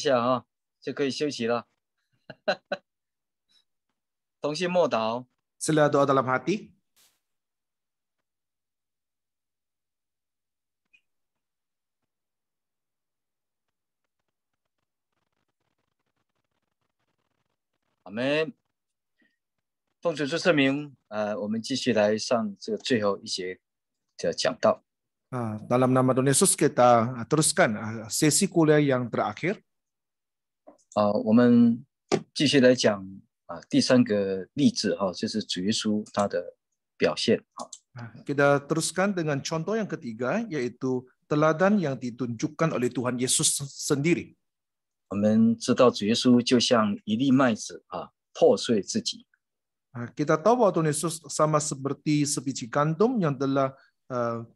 下啊，就可以休息了。同心默祷。Sila doa dalam hati. Amen。奉主之圣名，呃，我们继续来上这个最后一节的讲道。啊，dalam nama Tuhan Yesus kita teruskan uh, sesi kuliah yang terakhir. 啊，我们继续来讲啊，第三个例子哈，就是主耶稣他的表现哈。Kita teruskan dengan contoh yang ketiga, yaitu teladan yang ditunjukkan oleh Tuhan Yesus sendiri。我们知道主耶稣就像一粒麦子啊，破碎自己。Kita tahu bahawa Yesus sama seperti sebiji gandum yang t e l a h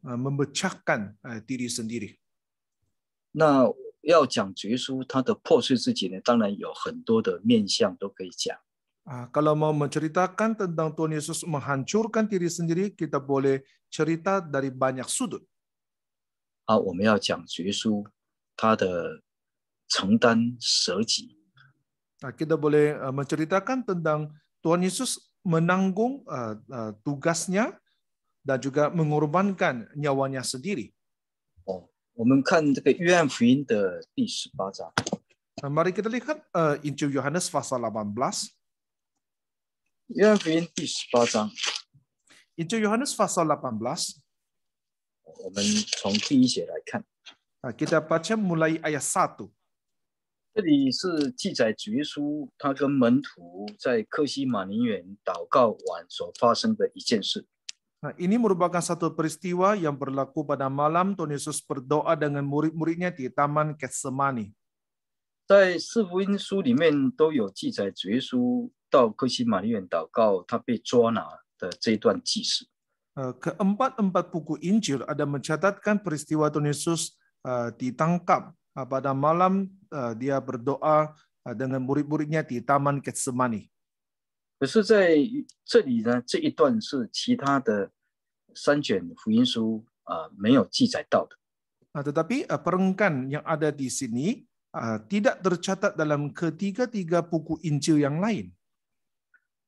memecahkan diri sendiri。那 kalau mau menceritakan tentang Tuhan Yesus menghancurkan diri sendiri, kita boleh cerita dari banyak sudut. kita boleh eh, menceritakan tentang Tuhan Yesus menanggung uh, tugasnya dan juga mengorbankan nyawanya sendiri. 我们看这个《约翰福音》的第十八章。啊，mari kita lihat，uh, injil Yohanes pasal 18，《约翰福音》第十八章，injil Yohanes pasal 18。我们从第一节来看。啊，kita baca mulai ayat s a t 这里是记载主耶稣他跟门徒在客西马林园祷告晚所发生的一件事。Nah, ini merupakan satu peristiwa yang berlaku pada malam Tuhan Yesus berdoa dengan murid-muridnya di Taman Getsemani. 在四福音书里面都有记载，主耶稣到克西玛丽园祷告，他被抓拿的这一段记事。Uh, keempat-empat buku Injil ada mencatatkan peristiwa Tuhan Yesus uh, ditangkap uh, pada malam eh, dia berdoa dengan murid-muridnya di Taman Getsemani. 可是在这里呢，这一段是其他的三卷福音书啊没有记载到的啊，但是，但，是啊，排 ankan yang ada di sini 啊，tidak tercatat dalam ketiga-tiga puku injil yang lain。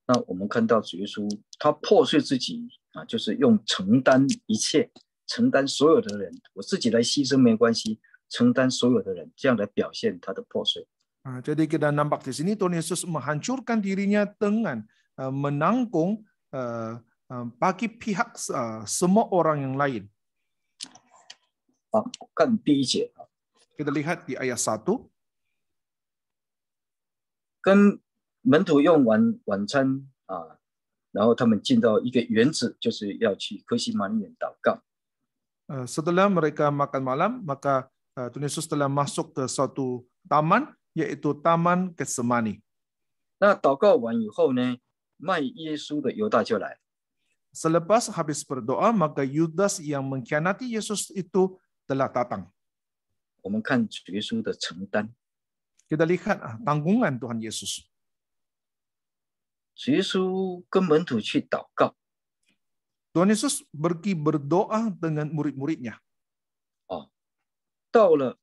那我们看到主耶稣他破碎自己啊，就是用承担一切，承担所有的人，我自己来牺牲没关系，承担所有的人这样来表现他的破碎啊。所以，kita nampak di sini tuan h Yesus menghancurkan dirinya dengan menanggung。Ehm, bagi pihak eh, semua orang yang lain. Kita lihat di ayat 1. Kan ah, mereka makan malam, maka eh, Tuhan Yesus telah masuk ke suatu taman, yaitu Taman Kesemani. 那祷告完以后呢，卖耶稣的犹大就来。Selepas habis berdoa, maka Yudas yang mengkhianati Yesus itu telah datang. Kita lihat ah, tanggungan Tuhan Yesus. Tuhan Yesus pergi berdoa dengan murid-muridnya. Oh, ah, 到了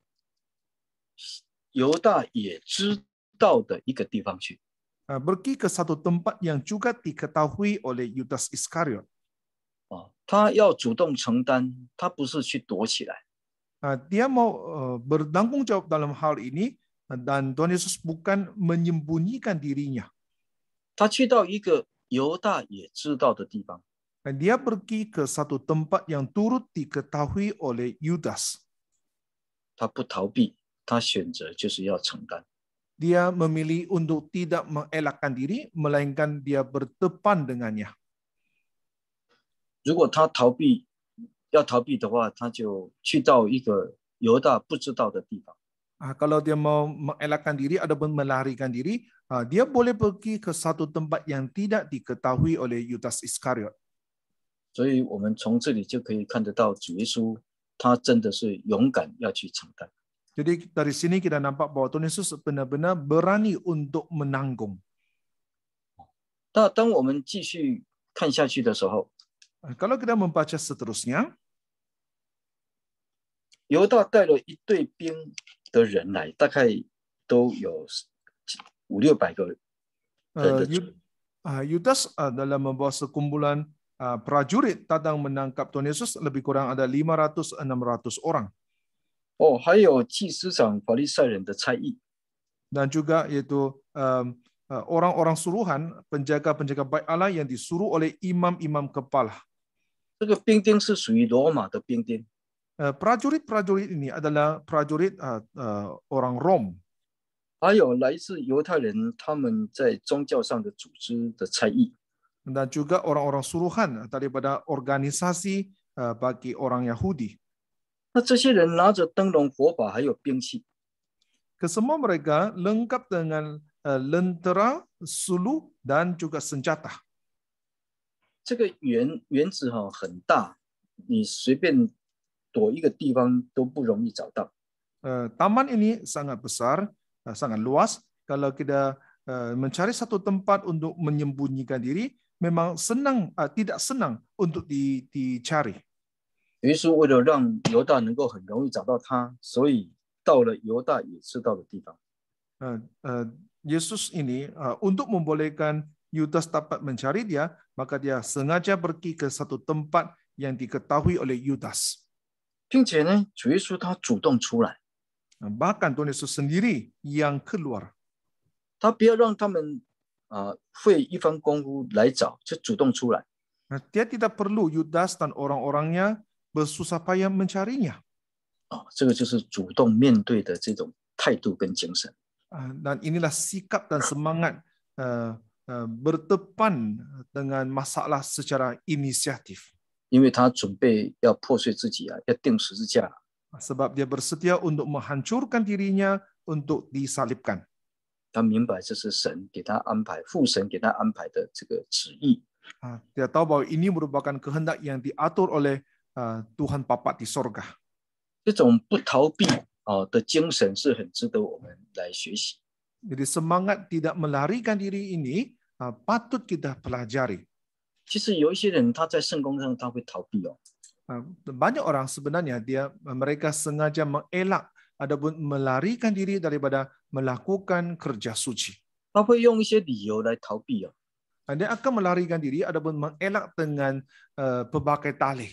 犹大也知道的一个地方去。Eh, pergi ke satu tempat yang juga diketahui oleh Yudas Iskariot. 哦，他要主动承担，他不是去躲起来。Uh, oh, dia mau uh, eh, bertanggung jawab dalam hal ini eh, dan Tuhan Yesus bukan menyembunyikan dirinya. Dia pergi ke satu tempat yang turut diketahui oleh Yudas. Dia 他不逃避，他选择就是要承担。dia memilih untuk tidak mengelakkan diri, melainkan dia berdepan dengannya. 如果他逃避，要逃避的话，他就去到一个犹大不知道的地方。Ah, kalau dia mau mengelakkan diri ataupun melarikan diri, ah, dia boleh pergi ke satu tempat yang tidak diketahui oleh Yudas Iskariot. 所以我们从这里就可以看得到，主耶稣他真的是勇敢要去承担。jadi dari sini kita nampak bahwa Tuhan Yesus benar-benar berani untuk menanggung. Kan Kalau kita membaca seterusnya, seterusnya，犹大带了一队兵的人来，大概都有五六百个人。呃，犹啊，Yudas adalah eh, ah, ah, membawa sekumpulan ah, prajurit datang menangkap Tuhan Yesus lebih kurang ada enam ratus orang. 哦，还有祭司长法利赛人的差役。Dan juga yaitu um, orang-orang suruhan, penjaga-penjaga baik Allah yang disuruh oleh imam-imam kepala. prajurit prajurit-prajurit ini adalah prajurit eh, eh, orang Rom. juga orang-orang suruhan daripada organisasi bagi orang Yahudi. 那这些人拿着灯笼、火把还有兵器。Kesemua mereka lengkap dengan eh, lentera, sulu dan juga senjata. taman ini sangat besar, eh, sangat luas. Kalau kita eh, mencari satu tempat untuk menyembunyikan diri, memang senang tidak senang untuk di, dicari. Eh, Yesus ini eh, untuk membolehkan Yudas dapat mencari dia, maka dia sengaja pergi ke satu tempat yang diketahui oleh Yudas. 并且呢，主耶稣他主动出来，bahkan Tuhan Yesus sendiri yang keluar. 他不要让他们啊、呃、费一番功夫来找，就主动出来。Dia tidak perlu Yudas dan orang-orangnya bersusah payah mencarinya. Oh, 这个就是主动面对的这种态度跟精神。啊，dan inilah sikap dan semangat uh, uh, dengan masalah secara inisiatif. 因为他准备要破碎自己啊，要钉十字架。Sebab dia bersedia untuk menghancurkan dirinya untuk disalibkan. 他明白这是神给他安排，父神给他安排的这个旨意。啊，dia tahu bahwa ini merupakan kehendak yang diatur oleh sorga. sorga。这种不逃避啊的精神是很值得我们来学习。Jadi semangat tidak melarikan diri ini uh, patut kita pelajari. patut banyak orang sebenarnya dia mereka sengaja mengelak ataupun melarikan diri daripada melakukan kerja suci. 他会用一些理由来逃避哦。Dia akan melarikan diri ataupun mengelak dengan uh, pelbagai tali.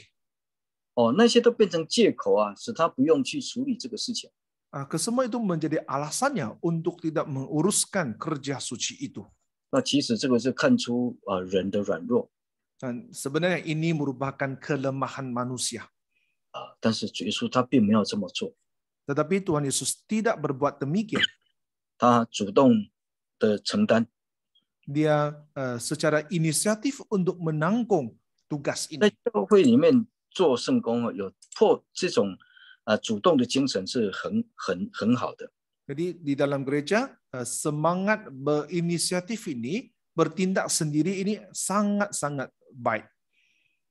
哦，那些都变成借口啊，使他不用去处理这个事情。啊，kesemua itu menjadi alasannya untuk tidak menguruskan kerja suci itu. sebenarnya ini merupakan kelemahan manusia. 啊，但是耶稣他并没有这么做，Tetapi Tuhan Yesus tidak berbuat demikian. Dia eh, secara inisiatif untuk menanggung tugas ini. 做圣工有破这种啊主动的精神是很很很好的。Jadi di dalam gereja uh, semangat berinisiatif ini bertindak sendiri ini sangat sangat baik。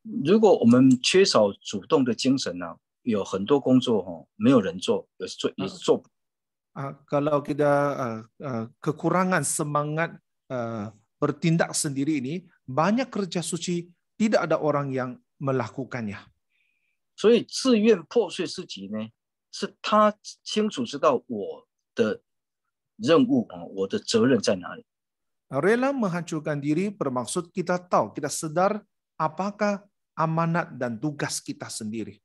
如果我们缺少主动的精神呢、啊，有很多工作哦没有人做，有做也是做。啊，kalau kita uh, uh, kekurangan semangat bertindak sendiri ini banyak kerja suci tidak ada orang yang melakukannya. 所以自愿破碎自己呢，是他清楚知道我的任务啊，我的责任在哪里。Rela menghancurkan diri bermaksud kita tahu, kita sedar apakah amanat dan tugas kita sendiri.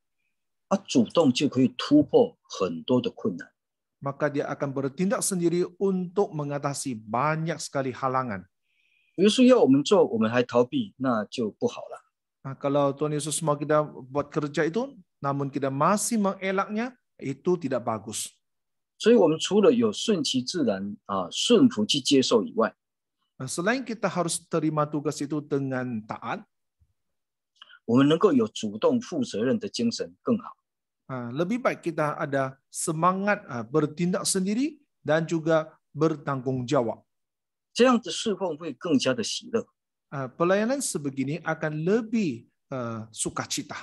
Maka dia akan bertindak sendiri untuk mengatasi banyak sekali halangan. 比如说要我们做，我们还逃避，那就不好了。Nah, kalau Tuhan Yesus mau kita buat kerja itu, namun kita masih mengelaknya, itu tidak bagus. 所以，我们除了有顺其自然啊，顺服去接受以外，selain kita harus terima tugas itu dengan taat，我们能够有主动负责任的精神更好。啊，lebih baik kita ada semangat ah, bertindak sendiri dan juga bertanggung jawab. jawab。这样的侍奉会更加的喜乐。Uh, pelayanan sebegini akan lebih uh, sukacita.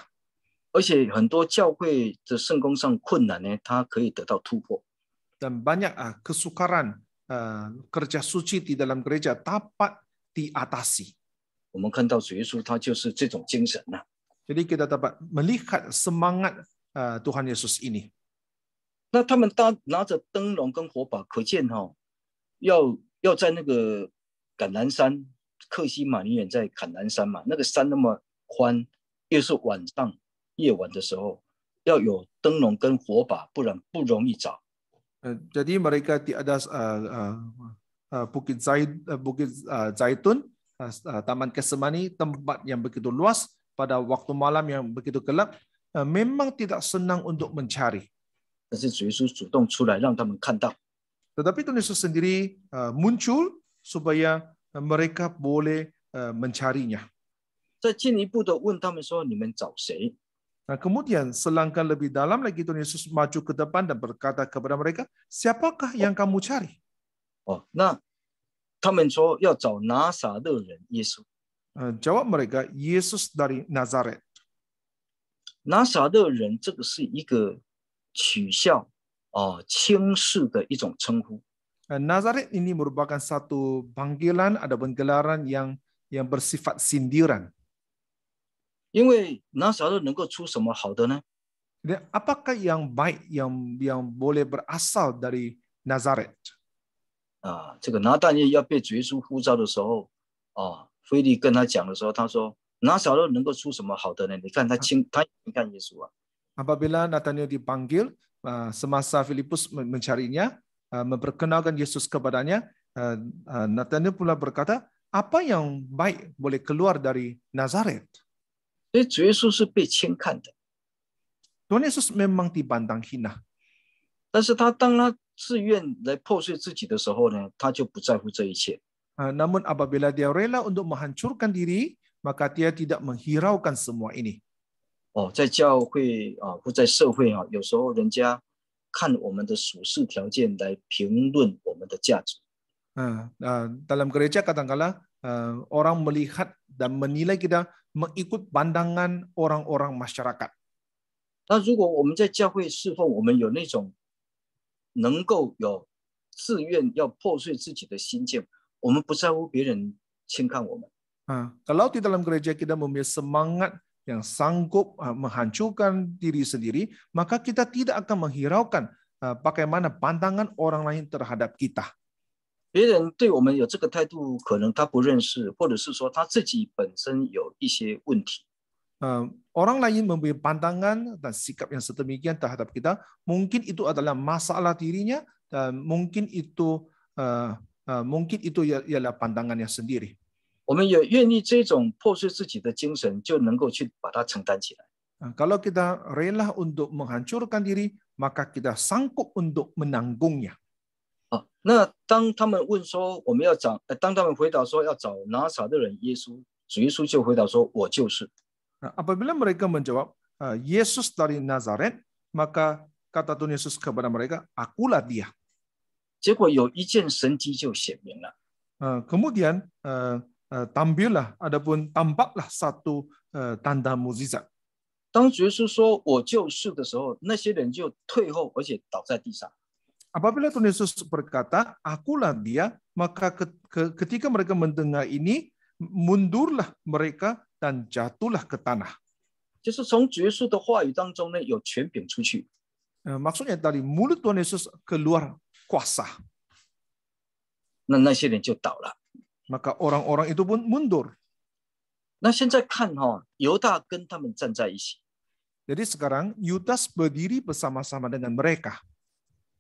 而且很多教会的圣工上困难呢，它可以得到突破。Dan banyak ah, kesukaran uh, kerja suci di dalam gereja dapat diatasi. Jadi kita dapat melihat semangat uh, Tuhan Yesus ini. 那他们搭拿着灯笼跟火把，可见哈、哦，要要在那个橄榄山克西马尼园在坎南山嘛，那个山那么宽，又是晚上夜晚的时候，要有灯笼跟火把，不然不容易找。呃，jadi mereka di atas uh bukit zait bukit zaitun taman kesemani tempat yang begitu luas pada waktu malam yang begitu gelap memang tidak senang untuk mencari. Tuhan Yesus sendiri muncul supaya mereka boleh eh, mencarinya. Nah, kemudian selangkah lebih dalam lagi Tuhan Yesus maju ke depan dan berkata kepada mereka, siapakah oh. yang kamu cari? Oh, nah, 他们说要找拿撒勒人耶稣。Jawab ya, ya, eh, mereka Yesus dari Nazaret. Nazaret。拿撒勒人这个是一个取笑啊、轻视的一种称呼。Eh, Nazaret ini merupakan satu panggilan ada penggelaran yang yang bersifat sindiran. 因为拿撒勒能够出什么好的呢？Dan apakah yang baik yang yang boleh berasal dari Nazaret? 啊，这个拿但业要被主耶稣呼召的时候，啊，菲利跟他讲的时候，他说拿撒勒能够出什么好的呢？你看他亲，他你看耶稣啊。Apabila ah, Nathaniel dipanggil, ah, semasa Filipus mencarinya, Uh, memperkenalkan Yesus kepadanya, uh, uh, Nathanael pula berkata, apa yang baik boleh keluar dari Nazaret? Tuhan Yesus memang dibantang hina. 但是他当他自愿来破碎自己的时候呢，他就不在乎这一切。Uh, namun apabila dia rela untuk menghancurkan diri, maka dia tidak menghiraukan semua ini. 哦，在教会啊，或在社会啊，有时候人家 oh, 看我们的属世条件来评论我们的价值。Uh, dalam gereja kadangkala uh, eh, orang melihat dan menilai kita mengikut pandangan orang-orang masyarakat. di dalam gereja kita memiliki semangat yang sanggup eh, menghancurkan diri sendiri, maka kita tidak akan menghiraukan eh, bagaimana pandangan orang lain terhadap kita. Orang lain memberi pandangan dan sikap yang sedemikian terhadap kita, mungkin itu adalah masalah dirinya, dan mungkin itu uh, uh, mungkin itu ialah pandangannya sendiri. 我们也愿意这种破碎自己的精神，就能够去把它承担起来。Kalau kita r e l a untuk menghancurkan diri, maka kita sanggup untuk menanggungnya。好，那当他们问说我们要找，当他们回答说要找拿撒勒人耶稣，耶稣就回答说，我就是。Apabila mereka menjawab, Yesus dari Nazaret, maka kata Tuhan Yesus kepada mereka, Aku lah Dia。结果有一件神迹就显明了。Kemudian。Eh, tampillah, adapun tampaklah satu eh, tanda mukjizat. 当耶稣说我就是的时候，那些人就退后，而且倒在地上。Apabila Tuhan Yesus berkata, "Akulah Dia," maka ketika mereka mendengar ini, mundurlah mereka dan jatuhlah ke tanah. 就是从耶稣的话语当中呢，有权柄出去。Maksudnya dari mulut Tuhan Yesus keluar kuasa. 那那些人就倒了。maka orang-orang itu pun mundur. Nah, sekarang Yudas berdiri bersama-sama dengan mereka.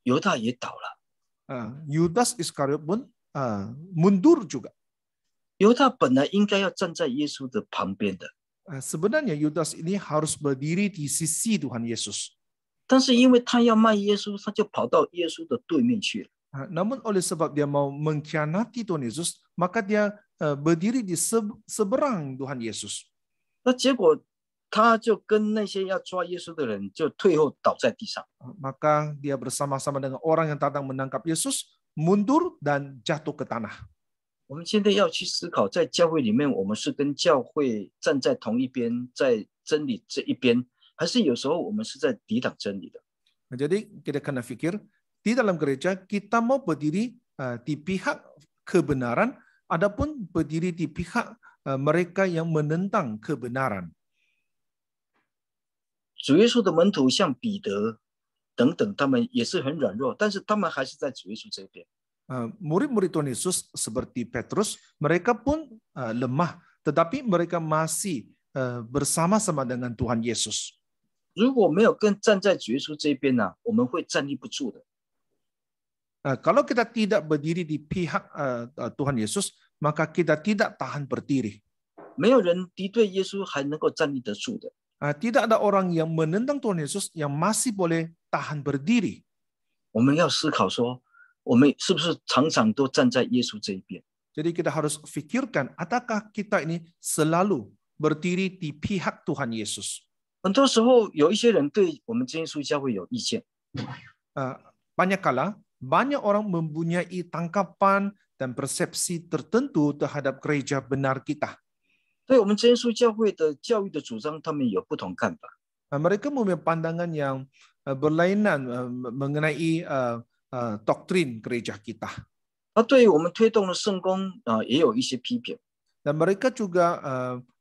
Yudas Iskariot pun ah, mundur juga. sebenarnya Yudas ini harus berdiri di sisi Tuhan Yesus. namun oleh sebab dia mau mengkhianati Tuhan Yesus, maka dia eh, berdiri di seberang Tuhan Yesus. Maka dia bersama-sama dengan orang yang datang menangkap Yesus mundur dan jatuh ke tanah. 我们现在要去思考，在教会里面，我们是跟教会站在同一边，在真理这一边，还是有时候我们是在抵挡真理的？Jadi kita kena fikir di dalam gereja kita mau berdiri eh, di pihak kebenaran, adapun berdiri di pihak eh, mereka yang menentang kebenaran. 主耶稣的门徒像彼得等等，他们也是很软弱，但是他们还是在主耶稣这边。Murid-murid Tuhan Yesus seperti Petrus, mereka pun eh, lemah, tetapi mereka masih eh, bersama-sama dengan Tuhan Yesus. 如果没有跟站在主耶稣这边呢、啊，我们会站立不住的。Nah, kalau kita tidak berdiri di pihak uh, Tuhan Yesus, maka kita tidak tahan berdiri. Nah, tidak ada orang yang menentang Tuhan Yesus yang masih boleh tahan berdiri. 我们要思考说，我们是不是常常都站在耶稣这一边？Jadi kita harus pikirkan, adakah kita ini selalu berdiri di pihak Tuhan Yesus? Banyak kala banyak orang mempunyai tangkapan dan persepsi tertentu terhadap gereja benar kita. mereka mempunyai pandangan yang berlainan mengenai doktrin gereja kita. 那对于我们推动的圣公啊，也有一些批评。Dan mereka juga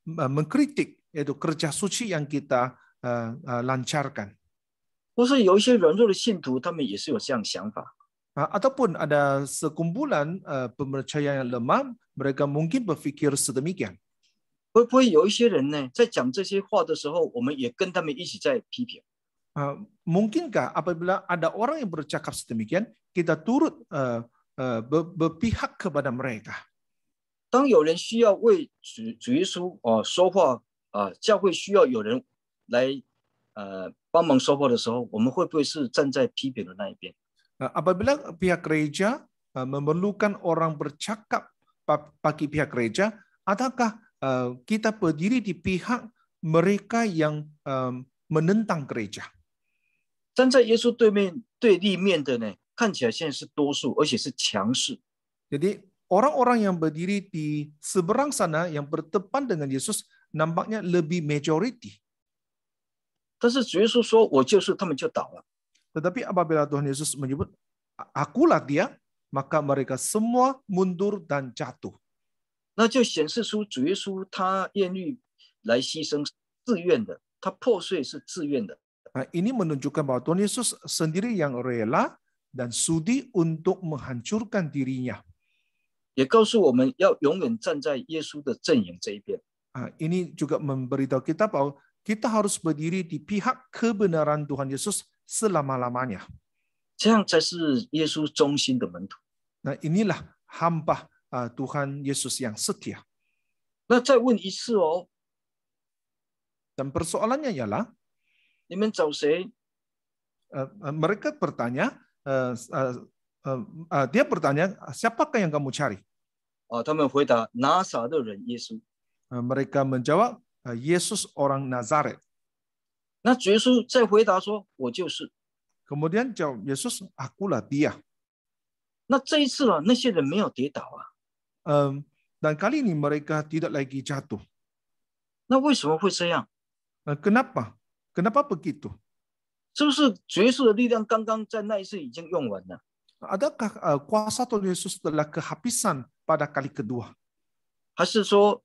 mengkritik yaitu kerja suci yang kita uh, lancarkan. 或是有一些软弱的信徒，他们也是有这样想法。Ah, ataupun ada sekumpulan uh, eh, pemercayaan yang lemah, mereka mungkin berpikir sedemikian. mungkinkah apabila ada orang yang bercakap sedemikian, kita turut uh, uh, berpihak kepada mereka? 当有人需要为主主耶稣哦说话啊，教会需要有人来呃帮忙说话的时候，我们会不会是站在批评的那一边？Eh, apabila pihak gereja eh, memerlukan orang bercakap bagi pihak gereja, adakah eh, kita berdiri di pihak mereka yang menentang gereja? 站在耶稣对面对立面的呢，看起来现在是多数，而且是强势。Jadi orang-orang yang berdiri di seberang sana yang berdepan dengan Yesus nampaknya lebih majority. Tetapi apabila Tuhan Yesus menyebut, akulah dia, maka mereka semua mundur dan jatuh. Itu ini menunjukkan bahwa Tuhan Yesus sendiri yang rela dan sudi untuk menghancurkan dirinya. ini juga memberitahu kita bahwa kita harus berdiri di pihak kebenaran Tuhan Yesus selama-lamanya. Nah inilah hamba uh, Tuhan Yesus yang setia. Dan persoalannya ialah, uh, mereka bertanya, uh, dia bertanya, siapakah yang kamu cari? mereka menjawab, Yesus orang Nazaret. 那耶稣在回答说：“我就是。” Kemudian jawab Yesus, akulah Dia。那这一次啊，那些人没有跌倒啊。u dan kali ini mereka tidak lagi jatuh。那为什么会这样？Kenapa? Kenapa begitu? 是不是耶稣的力量刚刚在那一次已经用完了？Adakah kuasa Tuhan Yesus telah kehabisan pada kali kedua？还是说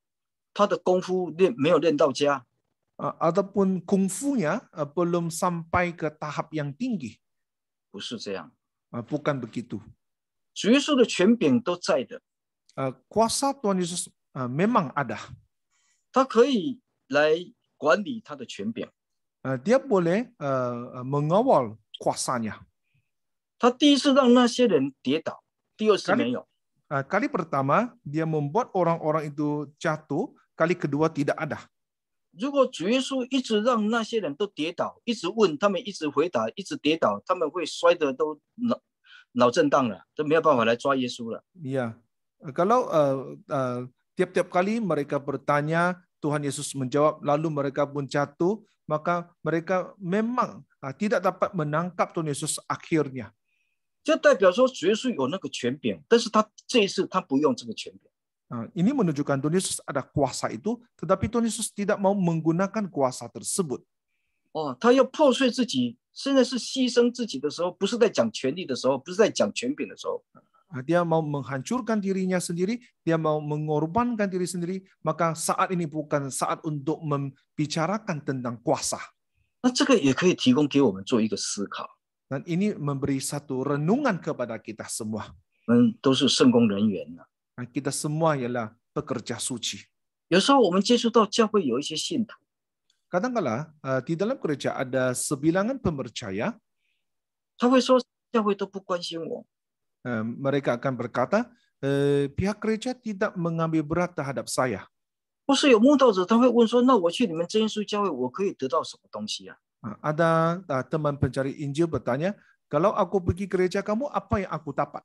他的功夫练没有练到家？Eh, ataupun kungfunya eh, belum sampai ke tahap yang tinggi. Eh, bukan begitu. 主耶稣的权柄都在的。Kuasa Tuhan Yesus memang ada. Dia boleh mengawal kuasanya. 他第一次让那些人跌倒，第二次没有。Kali pertama dia membuat orang-orang itu jatuh, kali kedua tidak ada. 如果主耶稣一直让那些人都跌倒，一直问他们，一直回答，一直跌倒，他们会摔得都脑脑震荡了，都没有办法来抓耶稣了。Yeah, kalau 呃呃，tiap-tiap kali mereka bertanya Tuhan Yesus menjawab, lalu mereka pun jatuh, maka mereka memang tidak dapat menangkap Tuhan Yesus akhirnya。就代表说主耶稣有那个权柄，但是他这一次他不用这个权柄。Nah, ini menunjukkan Tuhan Yesus ada kuasa itu, tetapi Tuhan Yesus tidak mau menggunakan kuasa tersebut. Oh, dia mau 破碎自己，现在是牺牲自己的时候，不是在讲权力的时候，不是在讲权柄的时候。dia mau menghancurkan dirinya sendiri, dia mau mengorbankan diri sendiri, maka saat ini bukan saat untuk membicarakan tentang kuasa. Dan ini memberi satu renungan kepada kita semua kita semua ialah pekerja suci. Kadang-kala di dalam gereja ada sebilangan pemercaya, mereka akan berkata, pihak gereja tidak mengambil berat terhadap saya. Ada teman pencari Injil bertanya, kalau aku pergi gereja kamu, apa yang aku dapat?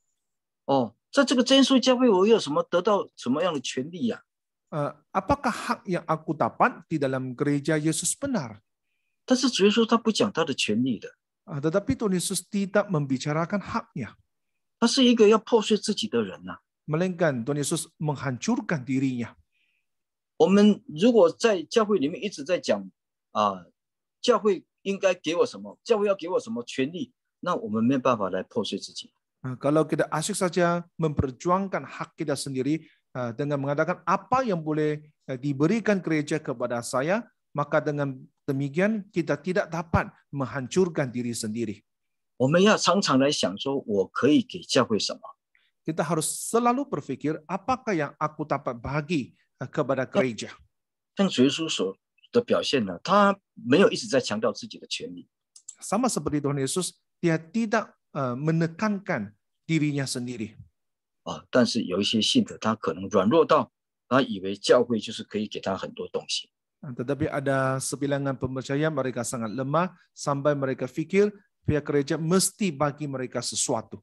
Oh. 在这个耶教会，我有什么得到什么样的权利呀？呃，apakah hak yang aku dapat di dalam gereja Yesus benar？但是只是说他不讲他的权利的。啊，tetapi Tuhan Yesus tidak membicarakan haknya。他是一个要破碎自己的人呐。m e l a i n k a n Tuhan Yesus menghancurkan dirinya。我们如果在教会里面一直在讲啊，教会应该给我什么？教会要给我什么权利？那我们没办法来破碎自己。Nah, kalau kita asyik saja memperjuangkan hak kita sendiri eh, dengan mengatakan apa yang boleh eh, diberikan gereja kepada saya, maka dengan demikian kita tidak dapat menghancurkan diri sendiri. Kita harus selalu berpikir apakah yang aku dapat bagi eh, kepada gereja. 像主耶稣所的表现呢，他没有一直在强调自己的权利。Sama seperti Tuhan Yesus, dia tidak Menekankan dirinya sendiri。啊，但是有一些信徒，他可能软弱到他以为教会就是可以给他很多东西。Tetapi ada sebilangan pemercaya mereka sangat lemah sampai mereka fikir pihak gereja mesti bagi mereka sesuatu.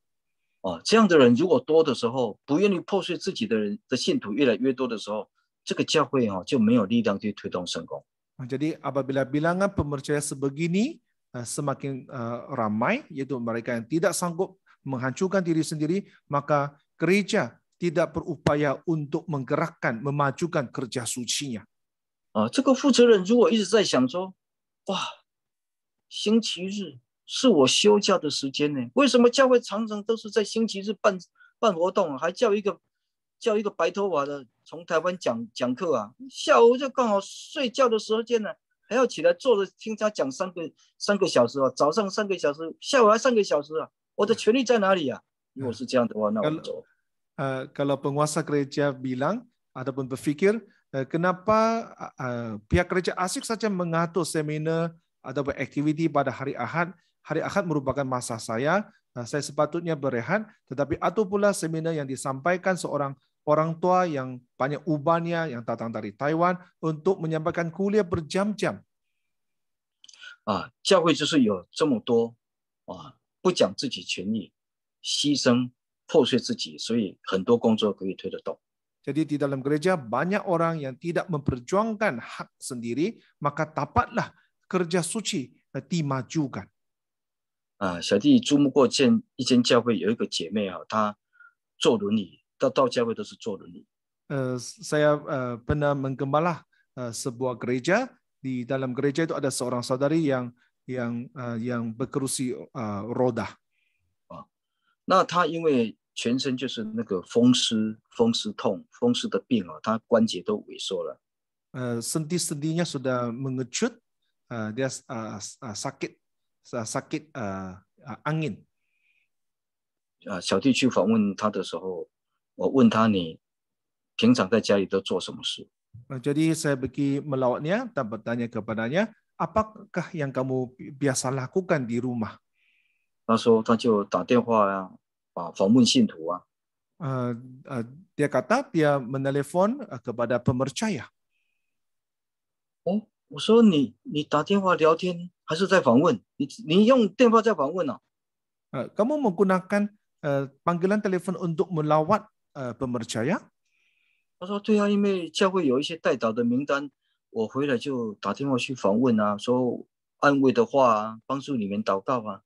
啊，这样的人如果多的时候，不愿意破碎自己的人的信徒越来越多的时候，这个教会哦就没有力量去推动圣工。Jadi apabila bilangan pemercaya sebegini, semakin ramai yaitu mereka yang tidak sanggup menghancurkan diri sendiri maka gereja tidak berupaya untuk menggerakkan, memajukan kerja suci nya。啊，这办活动，还叫一个叫一个白头发的从台湾讲讲课啊，下午就刚好睡觉的时间呢？还要起来坐着听他讲三个三个小时啊，早上三个小时，下午还三个小时啊，我的权利在哪里啊？如果是这样的话，那我就走。Uh, kalau penguasa gereja bilang ataupun berfikir uh, kenapa uh, pihak gereja asyik saja mengatur seminar atau aktiviti pada hari Ahad hari Ahad merupakan masa saya uh, saya sepatutnya berehat tetapi atau pula seminar yang disampaikan seorang orang tua yang banyak ubannya yang datang dari Taiwan untuk menyampaikan kuliah berjam-jam. Ah, 教会就是有这么多啊，不讲自己权利，牺牲破碎自己，所以很多工作可以推得动。Jadi di dalam gereja banyak orang yang tidak memperjuangkan hak sendiri, maka dapatlah kerja suci eh, dimajukan. 啊，小弟注目过见一间教会有一个姐妹啊，她坐轮椅 saya pernah menggembala sebuah gereja di dalam gereja itu ada seorang saudari yang yang uh，yang berkerusi uh, roda. nah, dia sendi-sendinya sudah mengecut, uh, dia uh, uh, sakit sakit uh, uh, angin. 我问他你平常在家里都做什么事？Nah, jadi saya pergi melawatnya dan bertanya kepadanya, apakah yang kamu biasa lakukan di rumah? 他说他就打电话呀、啊，啊，访问信徒啊。Uh, eh, kata dia menelepon eh, kepada pemercaya. Oh, menggunakan eh, panggilan telepon untuk melawat 呃，pemercaya？他说对啊，因为教会有一些代祷的名单，我回来就打电话去访问啊，说安慰的话啊，帮助你们祷告啊。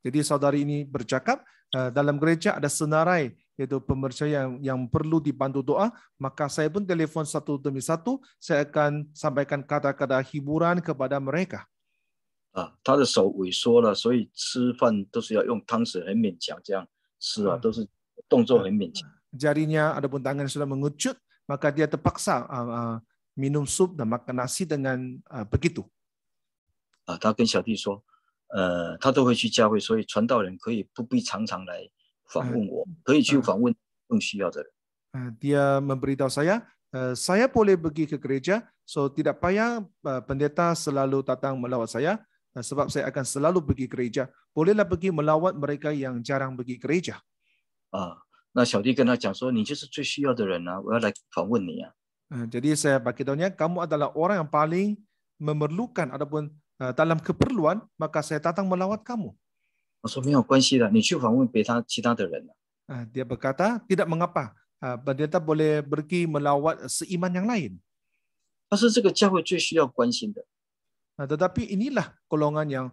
Jadi saudari ini bercakap dalam gereja ada senarai yaitu pemercaya yang, yang perlu dibantu doa, maka saya pun telepon satu demi satu, saya akan sampaikan kata-kata hiburan kepada mereka. 啊，他的手萎缩了，所以吃饭都是要用汤匙，很勉强这样吃啊，都是 jarinya ataupun tangan sudah mengucut, maka dia terpaksa uh, uh, minum sup dan makan nasi dengan uh, begitu. Ah, uh, dia 跟小弟说，呃，他都会去教会，所以传道人可以不必常常来访问我，可以去访问更需要的人。Uh, uh, uh, dia memberitahu saya, uh, saya boleh pergi ke gereja, so tidak payah uh, pendeta selalu datang melawat saya, uh, sebab saya akan selalu pergi gereja. Bolehlah pergi melawat mereka yang jarang pergi gereja. 啊。那小弟跟他讲说，你就是最需要的人啊，我要来访问你啊。Uh, jadi saya bagi tahunya kamu adalah orang yang paling memerlukan ataupun dalam keperluan maka saya datang melawat kamu. berkata tidak mengapa, uh, boleh pergi melawat seiman yang lain. inilah golongan yang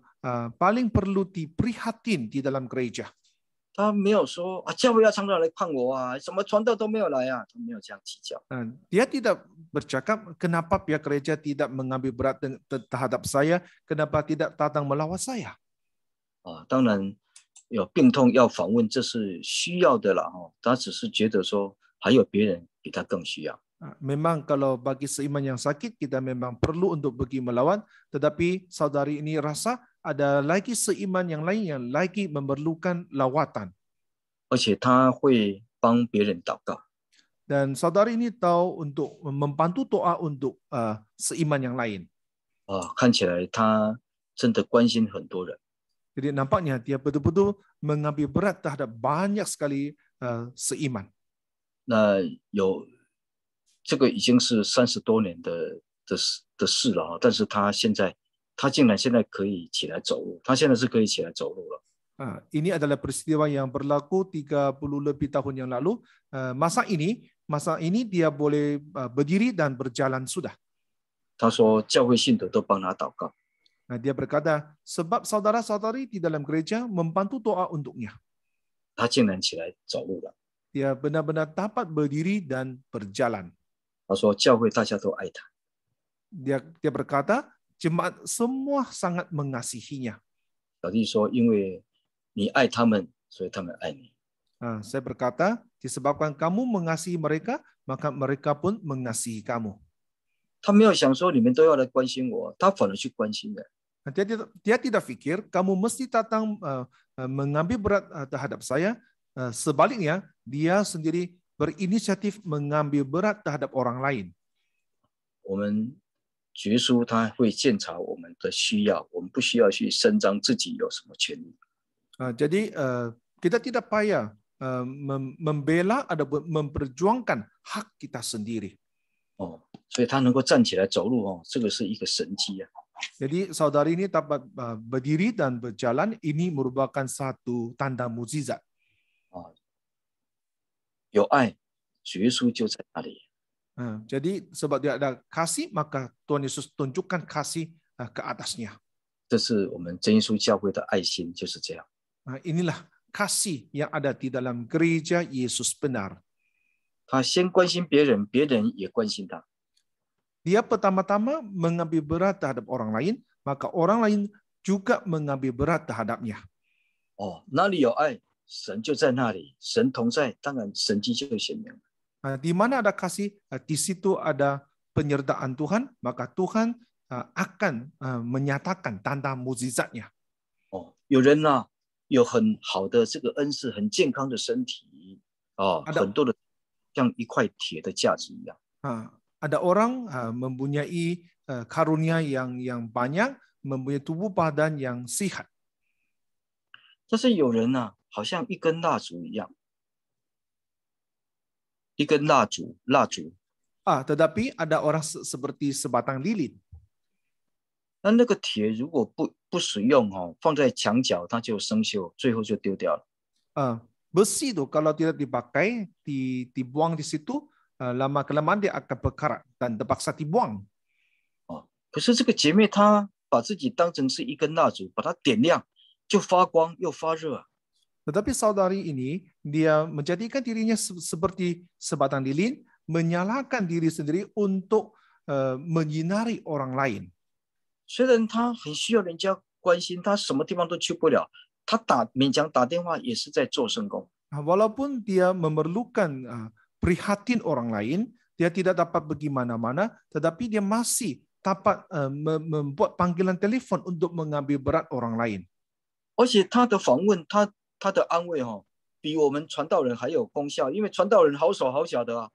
paling perlu diprihatin di dalam gereja. 他没有说啊，教会要传道来看我啊，什么传道都没有来呀，都没有这样计较。那他 tidak bercakap kenapa pihak gereja tidak mengambil berat terhadap saya, kenapa tidak datang melawat saya？啊，当然，要病痛要访问，这是需要的啦吼。他只是觉得说，还有别人比他更需要。Ah, memang kalau bagi seiman yang sakit kita memang perlu untuk pergi melawan, tetapi saudari ini rasa ada lagi seiman yang lain yang lagi memerlukan lawatan. Dan saudari ini tahu untuk membantu doa untuk uh, seiman yang lain. Oh, ah, 看起来他真的关心很多人。Jadi kan nampaknya dia betul-betul mengambil berat terhadap banyak sekali uh, seiman. 那有 nah, 这个已经是三十多年的的事的事了啊，但是他现在他竟然现在可以起来走路，他现在是可以起来走路了。Uh, ini adalah peristiwa yang berlaku 30 lebih tahun yang lalu. Uh, masa ini, masa ini dia boleh uh, berdiri dan berjalan sudah. 他说教会信徒都帮他祷告。Nah, dia berkata, sebab saudara-saudari di dalam gereja membantu doa untuknya. Dia benar benar-benar dapat berdiri dan berjalan. 他说教会大家都爱他。Dia dia berkata jemaat semua sangat mengasihinya. Tadi saya berkata, disebabkan kamu mengasihi mereka, maka mereka pun mengasihi kamu. tidak, dia tidak fikir kamu mesti datang uh, uh, mengambil berat uh, terhadap saya. Uh, sebaliknya, dia sendiri berinisiatif mengambil berat terhadap orang lain. jadi eh, kita tidak payah eh, membela atau memperjuangkan hak kita sendiri. Oh, jadi, saudari ini dapat eh, berdiri dan berjalan ini merupakan satu tanda mukjizat. Ah, 有爱，耶稣就在那里。Hmm, jadi sebab dia ada kasih, maka Tuhan Yesus tunjukkan kasih eh, ke atasnya. inilah kasih yang ada di dalam gereja Yesus benar. Dia pertama pertama-tama mengambil berat terhadap orang lain, maka orang lain juga mengambil berat terhadapnya. Oh, 哦，哪里有爱，神就在那里，神同在，当然神迹就显明。那，Dimana ada kasih, di situ ada penyertaan Tuhan, maka Tuhan akan menyatakan tanda m u s i z a t n y a 哦，有人呐，有很好的这个恩赐，很健康的身体，哦，很多的，像一块铁的价值一样。Ada orang mempunyai karunia yang banyak, mempunyai tubuh badan yang sihat。这是有人呐。好像一根蜡烛一样，一根蜡烛，蜡烛啊。但是，有有人是，是，像铁一样。那那个铁如果不不使用哦，放在墙角，它就生锈，最后就丢掉了。啊，铁都，如果不用，丢掉，丢掉。哦，就是这个姐妹，她把自己当成是一根蜡烛，把它点亮，就发光又发热。Tetapi saudari ini, dia menjadikan dirinya seperti sebatang lilin, menyalakan diri sendiri untuk uh, menyinari orang lain. Walaupun dia memerlukan uh, prihatin orang lain, dia tidak dapat pergi mana-mana, tetapi dia masih dapat eh, membuat panggilan telepon untuk mengambil berat orang lain. 而且他的访问，他他的安慰哦，比我们传道人还有功效，因为传道人好手好脚的啊，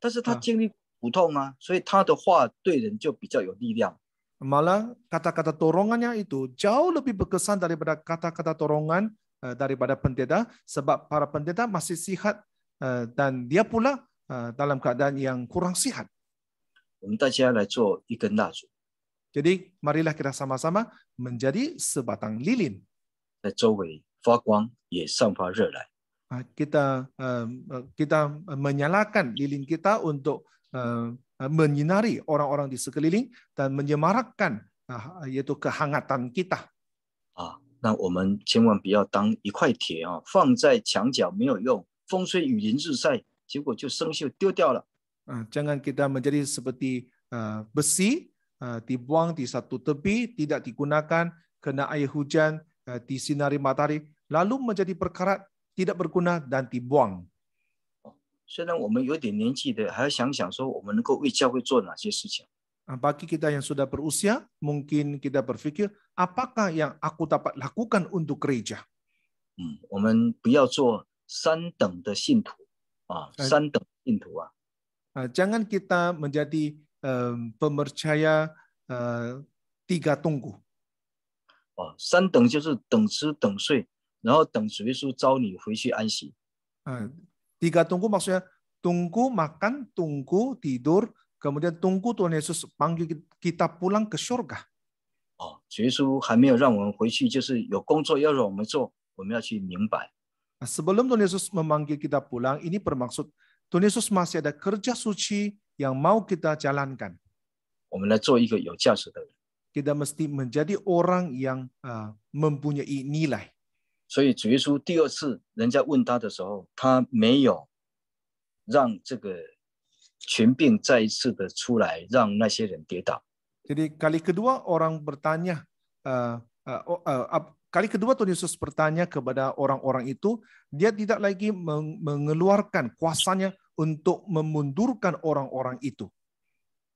但是他经历苦痛啊，所以他的话对人就比较有力量。Malah kata-kata torongannya itu jauh lebih berkesan daripada kata-kata torongan eh, daripada pendeta, sebab para pendeta masih sihat eh, dan dia pula eh, dalam keadaan yang kurang sihat. Jadi marilah kita sama-sama menjadi sebatang lilin. 在周围发光，也散发热来。kita eh, eh, kita menyalakan lilin kita untuk eh, menyinari orang-orang di sekeliling dan menyemarakkan ah, yaitu kehangatan kita. Ah, kita menjadi seperti uh, besi dibuang di satu tepi, tidak digunakan, kena air hujan, uh, disinari matahari, lalu menjadi perkara tidak berguna dan dibuang. 虽然我们有点年纪的，还要想想说我们能够为教会做哪些事情。Bagi kita yang sudah berusia, mungkin kita berpikir apakah yang aku dapat lakukan untuk gereja. 嗯，我们不要做三等的信徒啊，三等信徒啊。Uh, jangan kita menjadi um, pemercaya uh, tiga tunggu. 哦，三等就是等吃等睡然后等主耶稣招你回去安息。Hmm. tunggu maksudnya tunggu makan, tunggu tidur, kemudian tunggu Tuhan Yesus panggil kita pulang ke surga. Oh, Yesus Sebelum Tuhan Yesus memanggil kita pulang, ini bermaksud Tuhan Yesus masih ada kerja suci yang mau kita jalankan. Kita mesti menjadi orang yang uh, mempunyai nilai. 所以主耶稣第二次人家问他的时候，他没有让这个权柄再一次的出来，让那些人跌倒。jadi kali kedua orang bertanya, ah, ah, ah, kali kedua tuan Yesus bertanya kepada orang-orang itu, dia tidak lagi mengeluarkan kuasanya untuk memundurkan orang-orang itu。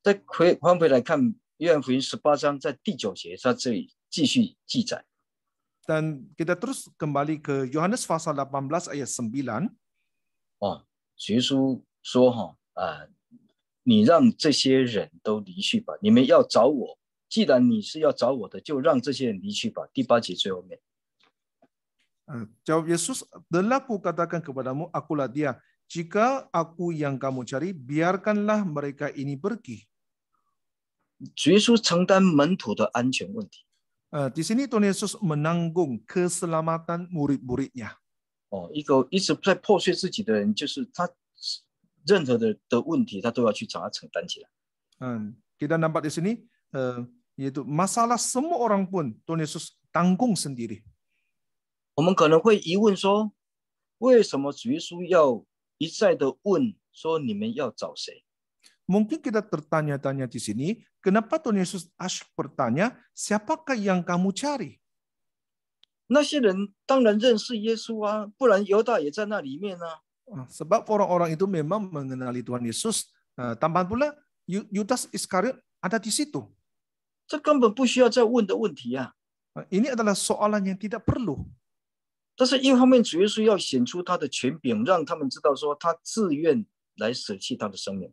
在回翻回来看约翰福音十八章，在第九节，在这里继续记载。Dan kita terus kembali ke Yohanes pasal 18 ayat 9. Oh, ah, 耶稣说哈啊，你让这些人都离去吧，你们要找我。既然你是要找我的，就让这些人离去吧。第八节最后面。嗯，jawab Yesus, telah kukatakan kepadamu, akulah dia. Jika aku yang kamu cari, biarkanlah mereka ini pergi. 耶稣承担门徒的安全问题。Eh, di sini Tuhan Yesus menanggung keselamatan murid-muridnya. Oh, 一个一直在破碎自己的人，就是他任何的的问题，他都要去找他承担起来。嗯，kita nampak di sini, eh, yaitu masalah semua orang pun Tuhan Yesus tanggung sendiri. Mungkin kita tertanya-tanya di sini, Kenapa Tuhan Yesus asyik bertanya, siapakah yang kamu cari? sebab orang orang-orang itu memang mengenali Tuhan Yesus. Nah, tambahan pula Yudas Iskariot ada di situ. Ini adalah soalan yang tidak perlu. 但是一方面，主耶稣要显出他的权柄，让他们知道说他自愿来舍弃他的生命。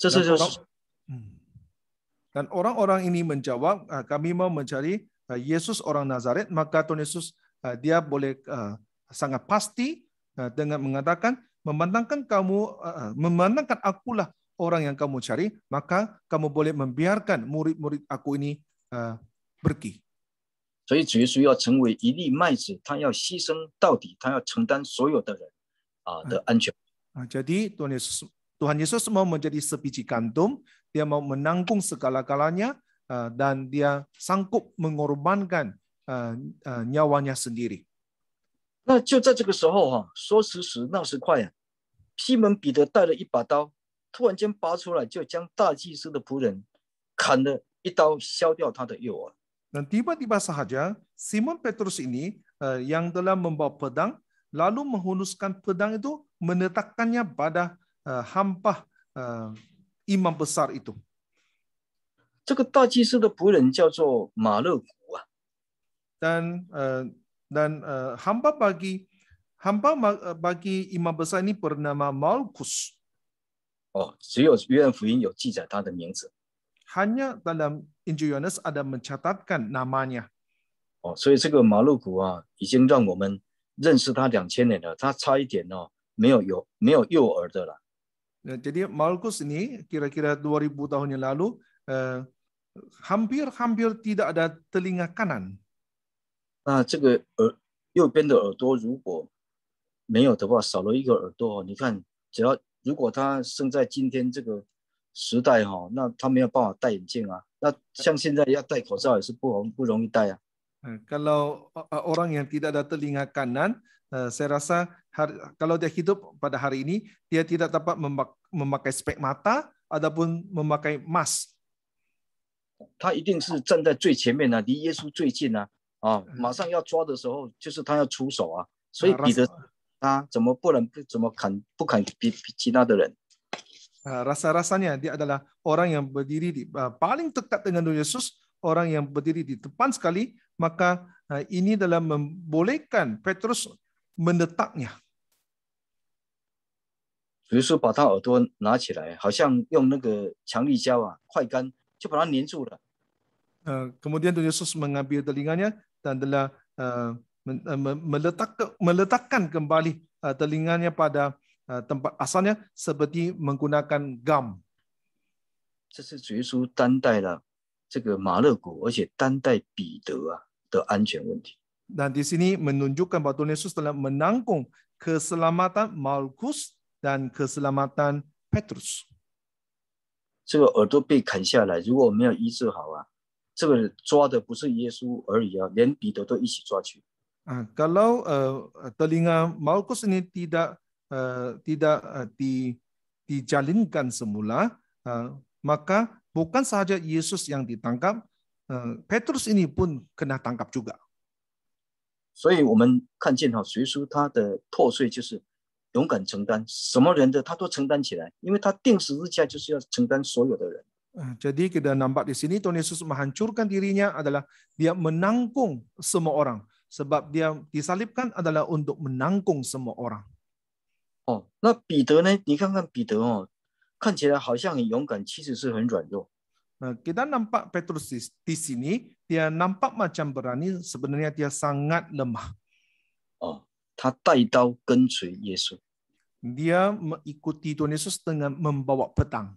Hmm. dan orang orang-orang ini menjawab, ah, kami mau mencari ah, Yesus orang Nazaret, maka Tuhan Yesus ah, dia boleh sangat pasti dengan mengatakan, memandangkan kamu, memandangkan akulah orang yang kamu cari, maka kamu boleh membiarkan murid-murid aku ini pergi. 所以主耶稣要成为一粒麦子，他要牺牲到底，他要承担所有的人啊的安全。啊，jadi Tuhan Yesus Tuhan Yesus mau menjadi sebiji kantum, dia mau menanggung segala-galanya, eh, dan dia sanggup mengorbankan eh, eh, nyawanya sendiri. 那就在这个时候哈、啊，说时迟，那时快呀、啊！西门彼得带了一把刀，突然间拔出来，就将大祭司的仆人砍了一刀，削掉他的右耳。Dan tiba-tiba saja Simon Petrus ini yang telah membawa pedang lalu menghunuskan pedang itu menetapkannya pada Eh, hampah eh, imam besar itu. Eh, dan uh, dan uh, hamba bagi hamba bagi imam besar ini bernama Malkus. Oh, dalam Injil Yohanes ada mencatatkan namanya. 哦，所以这个马勒古啊，已经让我们认识他两千年了。他差一点哦，没有有没有诱饵的了。Oh, 那这个 i 右边的耳朵如果没有的话，少了一个耳朵。你看，只要如果他生在今天这个时代，哈，那他没有办法戴眼镜啊。那像现在要戴口罩也是不容不容易戴啊。kanan，呃，人，a 有耳 a 那，我，觉得，hari, kalau dia hidup pada hari ini, dia tidak dapat memakai spek mata ataupun memakai emas. 他一定是站在最前面呢、啊，离耶稣最近呢、啊，啊，马上要抓的时候，就是他要出手啊。所以彼得他怎么不能不怎么肯不肯比比其他的人？rasa-rasanya dia adalah orang yang berdiri di uh, paling dekat dengan Yesus, orang yang berdiri di depan sekali, maka uh, ini dalam membolehkan Petrus mendetaknya. 比如说把他耳朵拿起来，好像用那个强力胶啊、快干，就把它粘住了。Uh, kemudian Tuhan Yesus mengambil telinganya dan telah uh, uh meletak, meletakkan kembali uh, telinganya pada uh, tempat asalnya seperti menggunakan gam. Dan di sini menunjukkan bahwa Tuhan Yesus telah menanggung keselamatan Markus dan keselamatan Petrus. 这个耳朵被砍下来，如果没有医治好啊，这个抓的不是耶稣而已啊，连彼得都一起抓去。啊，kalau uh, telinga Markus ini tidak uh, tidak uh, di dijalinkan semula, uh, maka bukan saja Yesus yang ditangkap, uh, Petrus ini pun kena tangkap juga. 所以，我们看见哈，耶稣他的破碎就是勇敢承担，什么人的他都承担起来，因为他定时日驾就是要承担所有的人。j a d i kita nampak di sini t u h a n y e sus menghancurkan dirinya adalah dia menanggung semua orang, sebab dia disalibkan adalah untuk menanggung semua orang。哦，那彼得呢？你看看彼得哦，看起来好像很勇敢，其实是很软弱。啊，kita nampak Petrus di sini。dia nampak macam berani, sebenarnya dia sangat lemah. Oh, Dia mengikuti Tuhan Yesus dengan membawa pedang.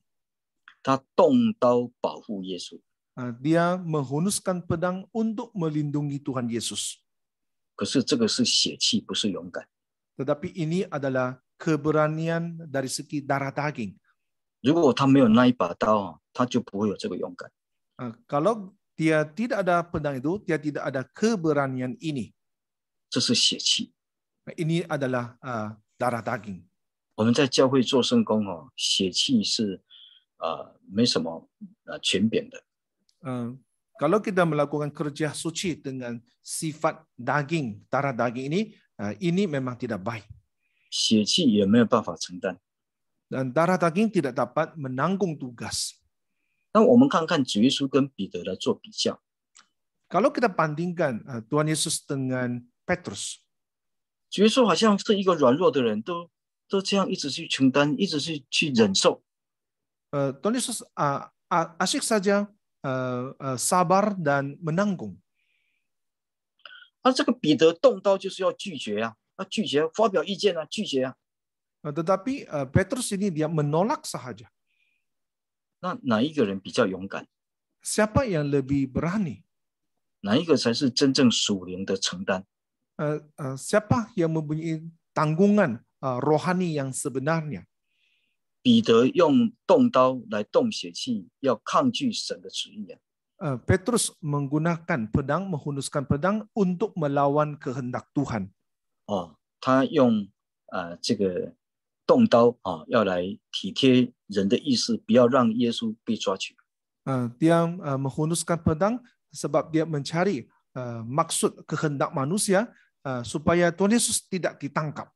Dia ah, menghunuskan pedang untuk melindungi Tuhan Yesus. Kan. Tetapi ini adalah keberanian dari segi darah daging. 如果他没有那一把刀，他就不会有这个勇敢。Uh, kan. ah, kalau dia tidak ada pedang itu, dia tidak ada keberanian ini. ini adalah uh, darah daging. kalau kita melakukan kerja suci dengan sifat daging, darah daging ini, uh, ini memang tidak baik. Dan darah daging tidak dapat menanggung tugas. 那我们看看主耶稣跟彼得来做比较。Kalau kita bandingkan eh, Tuhan Yesus dengan Petrus，主耶稣好像是一个软弱的人，都都这样一直去承担，一直去去忍受。Uh, Tuhan Yesus uh, eh, asyik saja eh, sabar dan menanggung. 啊，这个彼得动刀就是要拒绝啊，啊拒绝，发表意见啊，拒绝啊。Uh, tetapi Petrus ini dia menolak saja. 那哪一个人比较勇敢？yang lebih berani，哪一个才是真正属灵的承担？呃呃，谁怕？yang mempunyai tanggungan rohani yang sebenarnya。彼得用动刀来动血气，要抗拒神的旨意呃，Petrus menggunakan pedang menghunuskan pedang untuk melawan kehendak Tuhan。哦，他用呃这个。动刀啊，要来体贴人的意思，不要让耶稣被抓去。Uh, dia menghunuskan pedang sebab dia mencari maksud kehendak manusia supaya Tuhan Yesus tidak ditangkap.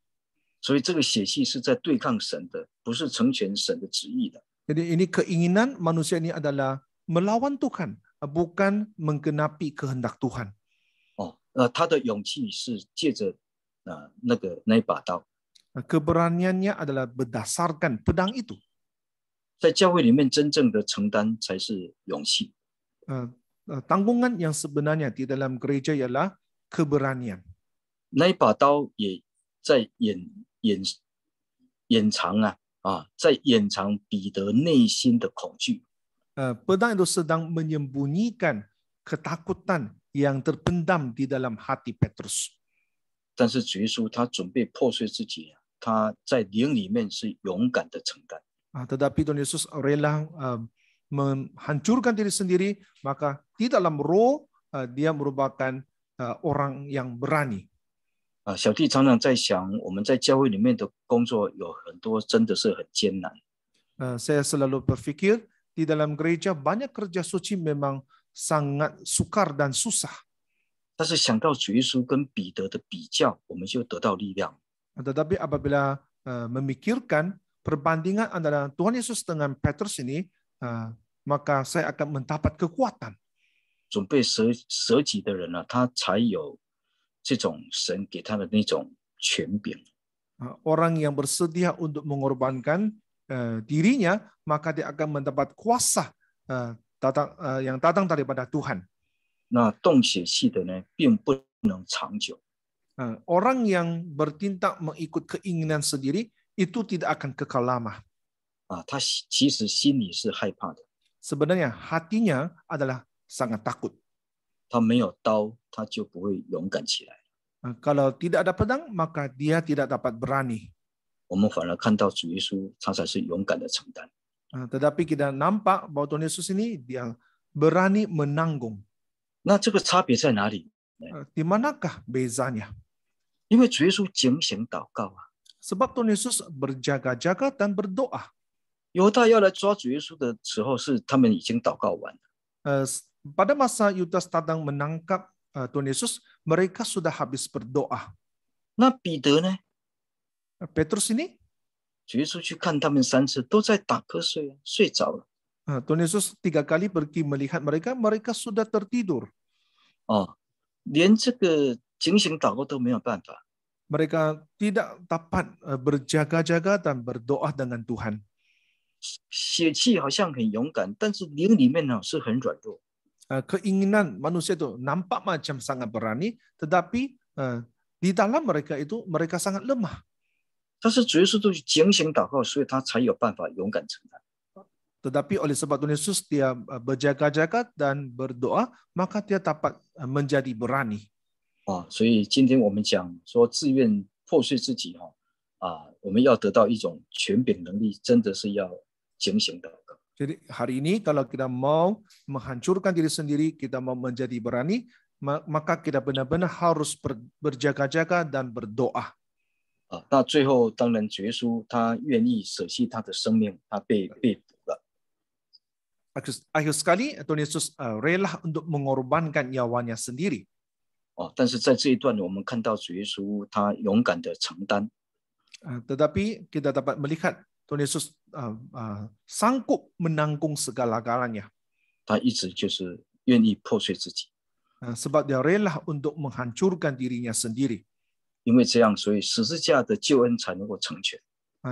Jadi, ini keinginan manusia ini adalah melawan Tuhan, bukan menggenapi kehendak Tuhan. 哦，呃，他的勇气是借着啊、呃、那个那一把刀。Nah, keberaniannya adalah berdasarkan pedang itu. 在教会里面真正的承担才是勇气。Uh, nah, tanggungan yang sebenarnya di dalam gereja ialah keberanian. 那一把刀也在掩掩掩藏啊啊，在掩藏彼得内心的恐惧。Uh, pedang itu sedang menyembunyikan ketakutan yang terpendam di dalam hati Petrus. 但是主耶稣他准备破碎自己、啊，他在灵里面是勇敢的承担。阿，tetapi don Yesus r e l a menghancurkan diri sendiri, maka t i d a l a m roh dia merupakan orang yang berani。阿小弟常常在想，我们在教会里面的工作有很多真的是很艰难。阿，saya selalu berfikir di dalam gereja banyak kerja suci memang sangat sukar dan susah。但是想到主耶稣跟彼得的比较，我们就得到力量。Tetapi apabila eh, memikirkan perbandingan antara Tuhan Yesus dengan Petrus ini, eh, maka saya akan mendapat kekuatan. Orang yang bersedia untuk mengorbankan eh, dirinya, maka dia akan mendapat kuasa uh, datang, uh, yang datang daripada Tuhan. 那动血气的呢，并不能长久。Eh, orang yang bertindak mengikut keinginan sendiri itu tidak akan kekal lama. Ah, Sebenarnya hatinya adalah sangat takut. kalau tidak ada pedang, maka dia tidak dapat berani. Tetapi kita nampak bahwa Tuhan Yesus ini dia berani menanggung. Di manakah bezanya? 因为主耶稣警醒祷告啊。Sebab Tuhan Yesus berjaga-jaga dan berdoa. Yuda 犹大要来抓主耶稣的时候，是他们已经祷告完了。呃，pada masa Yudas datang menangkap eh, Tuhan Yesus, mereka sudah habis berdoa. 那彼得呢？Petrus ini，主耶稣去看他们三次，都在打瞌睡啊，睡着了。Uh, Tuhan Yesus tiga kali pergi melihat mereka, mereka sudah tertidur. Oh, 哦，连这个 mereka tidak dapat eh, berjaga-jaga dan berdoa dengan Tuhan. 血气好像很勇敢，但是灵里面呢是很软弱。Uh, keinginan manusia itu nampak macam sangat berani, tetapi eh, di dalam mereka itu mereka sangat lemah. Tetapi oleh sebab Tuhan Yesus dia eh, berjaga-jaga dan berdoa, maka dia dapat menjadi berani. 啊，所以今天我们讲说自愿破碎自己，哈，啊，我们要得到一种权柄能力，真的是要警醒的。Jadi hari ini kalau kita mau menghancurkan diri sendiri, kita mau menjadi berani, maka kita benar-benar harus berjaga-jaga dan berdoa。a h a k h i r sekali, Yesus r e l a untuk mengorbankan nyawanya sendiri。哦，但是在这一段，我们看到主耶稣他勇敢的承担。啊，tetapi kita dapat melihat tuan h Yesus ah ah sanggup menanggung segala galanya。他一直就是愿意破碎自己。sebab dia r e l a untuk menghancurkan dirinya sendiri。因为这样，所以十字架的救恩才能够成全。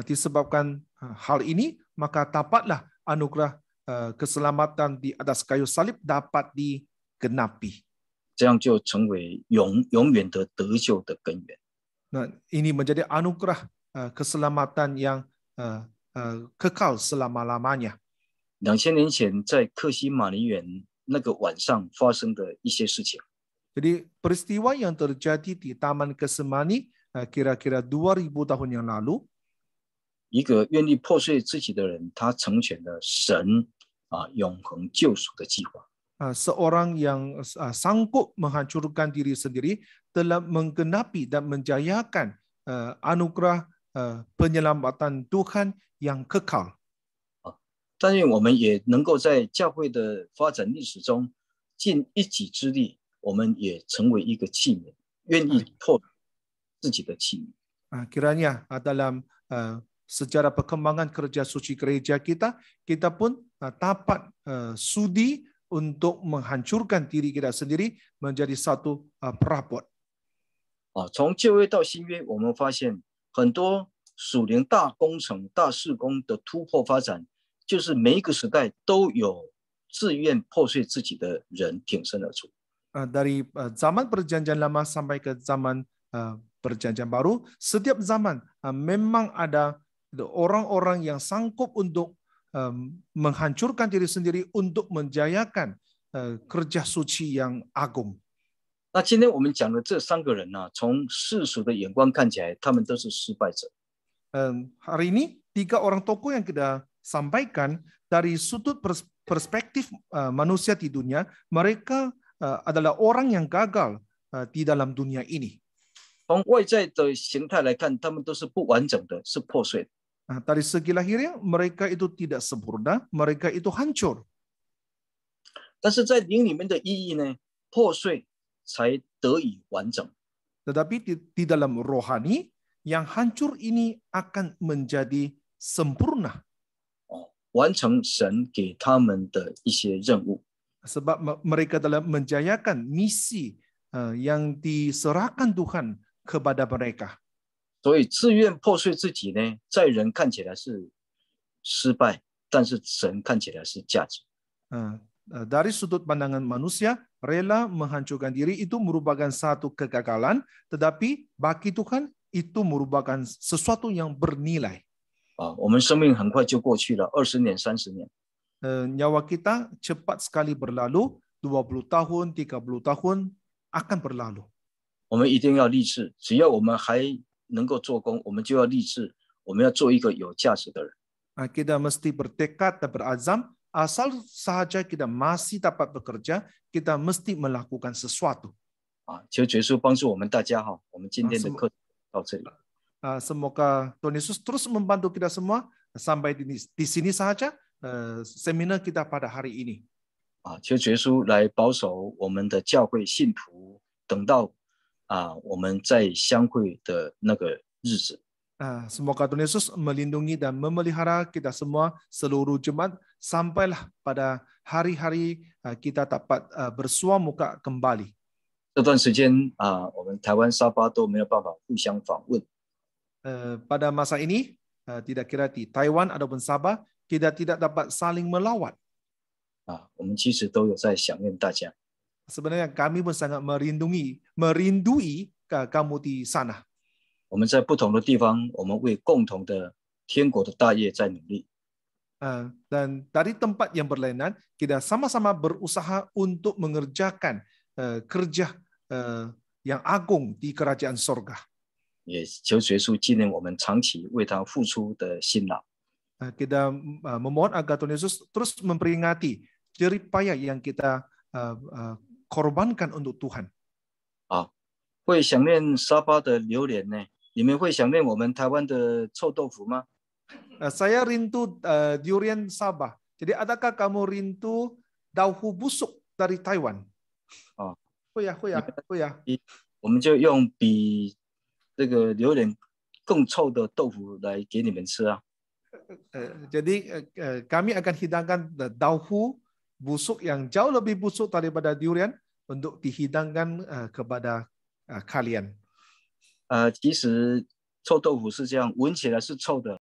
di sebabkan hal ini maka d a p a t l a h anugerah keselamatan di atas kayu salib dapat digenapi。这样就成为永永远的得救的根源。那，ini menjadi anugerah keselamatan yang kekal selama lamanya。两千年前，在克西马林园那个晚上发生的一些事情。jadi peristiwa yang terjadi di taman kesemani kira-kira dua ribu tahun yang lalu。一个愿意破碎自己的人，他成全了神啊永恒救赎的计划。Ah, seorang yang ah, sanggup menghancurkan diri sendiri telah menggenapi dan menjayakan ah, anugerah penyelamatan Tuhan yang kekal. Tapi kita juga dapat menjadi satu kekuatan yang kekal dalam sejarah gereja. Kita juga dapat menjadi satu kekuatan yang kekal dalam sejarah gereja. Kita juga dapat menjadi satu kekuatan yang kekal dalam sejarah gereja. Kiranya dalam sejarah perkembangan kerja suci gereja kita, kita pun dapat sudi untuk menghancurkan diri kita sendiri menjadi satu uh, perabot. 啊，从旧约到新约，我们发现很多属灵大工程、大事工的突破发展，就是每一个时代都有自愿破碎自己的人挺身而出。啊，dari ah, uh, zaman perjanjian lama sampai ke zaman uh, perjanjian baru, setiap zaman memang ada orang-orang yang sanggup untuk menghancurkan diri sendiri untuk menjayakan eh, kerja suci yang agung. hari ini tiga orang tokoh yang kita sampaikan dari sudut perspektif eh, manusia di dunia, mereka eh, adalah orang yang gagal di dalam dunia ini. Nah, dari segi lahirnya mereka itu tidak sempurna, mereka itu hancur. Tetapi di, di dalam rohani yang hancur ini akan menjadi sempurna. Oh, Sebab mereka dalam menjayakan misi eh, yang diserahkan Tuhan kepada mereka. 所以自愿破碎自己呢，在人看起来是失败，但是神看起来是价值。嗯，dari sudut pandangan manusia rela menghancurkan diri itu merupakan satu kegagalan, tetapi bagi Tuhan itu merupakan sesuatu yang bernilai。啊，我们生命很快就过去了，二十年、三十年。nyawa kita cepat sekali berlalu, dua puluh tahun, tiga puluh tahun akan berlalu。我们一定要立志，只要我们还能够做工，我们就要立志，我们要做一个有价值的人。啊，kita mesti berdekat, berazam. Asal saja kita masih dapat bekerja, kita mesti melakukan sesuatu。啊，求耶稣帮助我们大家哈，我们今天的课到这里。啊，semoga Tuhan Yesus terus membantu kita semua sampai di disini saja seminar kita pada hari ini。啊，求耶稣来保守我们的教会信徒，等到。啊，我们在相会的那个日子。Nah, semoga Tuhan Yesus melindungi dan memelihara kita semua seluruh jemaat sampailah pada hari-hari ah, kita dapat ah, bersua muka kembali. 这段时间啊，我们台湾沙巴都没有办法互相访问。Uh, pada masa ini uh, tidak kira di Taiwan ataupun Sabah kita tidak dapat saling melawat. 啊，我们其实都有在想念大家。Sebenarnya kami pun sangat merindui, merindui kamu di sana. 我们在不同的地方，我们为共同的天国的大业在努力。Uh, ah, dan dari tempat yang berlainan, kita sama-sama berusaha untuk mengerjakan eh, kerja eh, yang agung di kerajaan sorga. Ah, kita ah, memohon agar Tuhan Yesus terus memperingati jerih payah yang kita korbankan untuk Tuhan. Ah, 啊，会想念沙巴的榴莲呢？你们会想念我们台湾的臭豆腐吗？Uh, saya rindu uh, durian Sabah. Jadi adakah kamu rindu dahu busuk dari Taiwan? Oh. Ah. 会呀、啊，会呀、啊，会呀、啊。我们就用比这个榴莲更臭的豆腐来给你们吃啊。Uh, eh, jadi uh, kami akan hidangkan dahu busuk yang jauh lebih busuk daripada durian untuk dihidangkan eh, kepada kalian. Eh, kalian. 呃，其实臭豆腐是这样，闻起来是臭的，